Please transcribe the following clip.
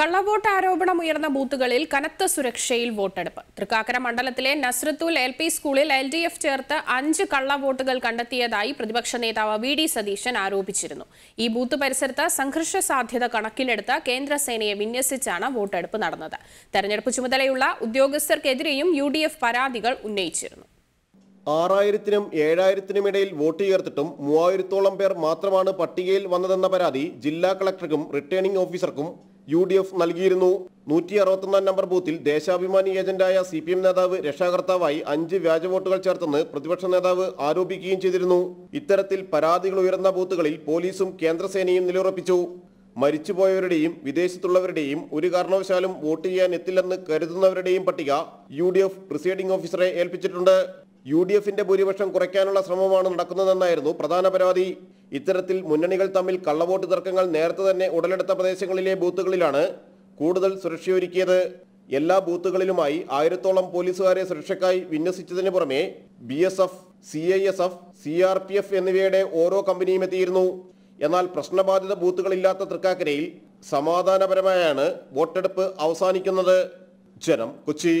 കള്ളവോട്ട് ആരോപണം ഉയർന്ന ബൂത്തുകളിൽ കനത്ത സുരക്ഷയിൽ വോട്ടെടുപ്പ് തൃക്കാക്കര മണ്ഡലത്തിലെ നസ്രത്തുൽ എൽ പി സ്കൂളിൽ എൽ ഡി എഫ് ചേർത്ത് അഞ്ച് കള്ളവോട്ടുകൾ കണ്ടെത്തിയതായി പ്രതിപക്ഷ നേതാവ് വി ഡി സതീശൻ ആരോപിച്ചിരുന്നു ഈ ബൂത്ത് പരിസരത്ത് സംഘർഷ സാധ്യത കണക്കിലെടുത്ത് കേന്ദ്രസേനയെ വിന്യസിച്ചാണ് വോട്ടെടുപ്പ് നടന്നത് തെരഞ്ഞെടുപ്പ് ചുമതലയുള്ള ഉദ്യോഗസ്ഥർക്കെതിരെയും യു ഡി എഫ് പരാതികൾ ഉന്നയിച്ചിരുന്നു ആറായിരത്തിനും ഏഴായിരത്തിനും ഇടയിൽ വോട്ട് ചേർത്തിട്ടും മൂവായിരത്തോളം പേർ മാത്രമാണ് പട്ടികയിൽ വന്നതെന്ന പരാതി ജില്ലാ കളക്ടർക്കും റിട്ടേണിംഗ് ഓഫീസർക്കും യു ഡി എഫ് നൽകിയിരുന്നു നൂറ്റി അറുപത്തൊന്നാം നമ്പർ ബൂത്തിൽ ദേശാഭിമാനി ഏജന്റായ സി പി എം നേതാവ് രക്ഷാകർത്താവായി അഞ്ച് വ്യാജ വോട്ടുകൾ ചേർത്തെന്ന് പ്രതിപക്ഷ നേതാവ് ആരോപിക്കുകയും ചെയ്തിരുന്നു ഇത്തരത്തിൽ പരാതികൾ ഉയർന്ന ബൂത്തുകളിൽ പോലീസും കേന്ദ്രസേനയും നിലയുറപ്പിച്ചു മരിച്ചുപോയവരുടെയും വിദേശത്തുള്ളവരുടെയും ഒരു കാരണവശാലും വോട്ട് ചെയ്യാൻ എത്തില്ലെന്ന് കരുതുന്നവരുടെയും പട്ടിക യു ഡി എഫ് പ്രിസൈഡിംഗ് ഓഫീസറെ ഏൽപ്പിച്ചിട്ടുണ്ട് യു ഡി എഫിന്റെ ഭൂരിപക്ഷം കുറയ്ക്കാനുള്ള ശ്രമമാണ് നടക്കുന്നതെന്നായിരുന്നു പ്രധാന പരാതി ഇത്തരത്തിൽ മുന്നണികൾ തമ്മിൽ കള്ളവോട്ട് തർക്കങ്ങൾ നേരത്തെ തന്നെ ഉടലെടുത്ത പ്രദേശങ്ങളിലെ ബൂത്തുകളിലാണ് കൂടുതൽ സുരക്ഷയൊരുക്കിയത് എല്ലാ ബൂത്തുകളിലുമായി ആയിരത്തോളം പോലീസുകാരെ സുരക്ഷയ്ക്കായി വിന്യസിച്ചതിന് പുറമെ B S F C I S F C R P F എന്നിവയുടെ ഓരോ കമ്പനിയും എത്തിയിരുന്നു എന്നാൽ പ്രശ്നബാധിത ബൂത്തുകളില്ലാത്ത തൃക്കാക്കരയിൽ സമാധാനപരമായാണ് വോട്ടെടുപ്പ് അവസാനിക്കുന്നത് ജനം കൊച്ചി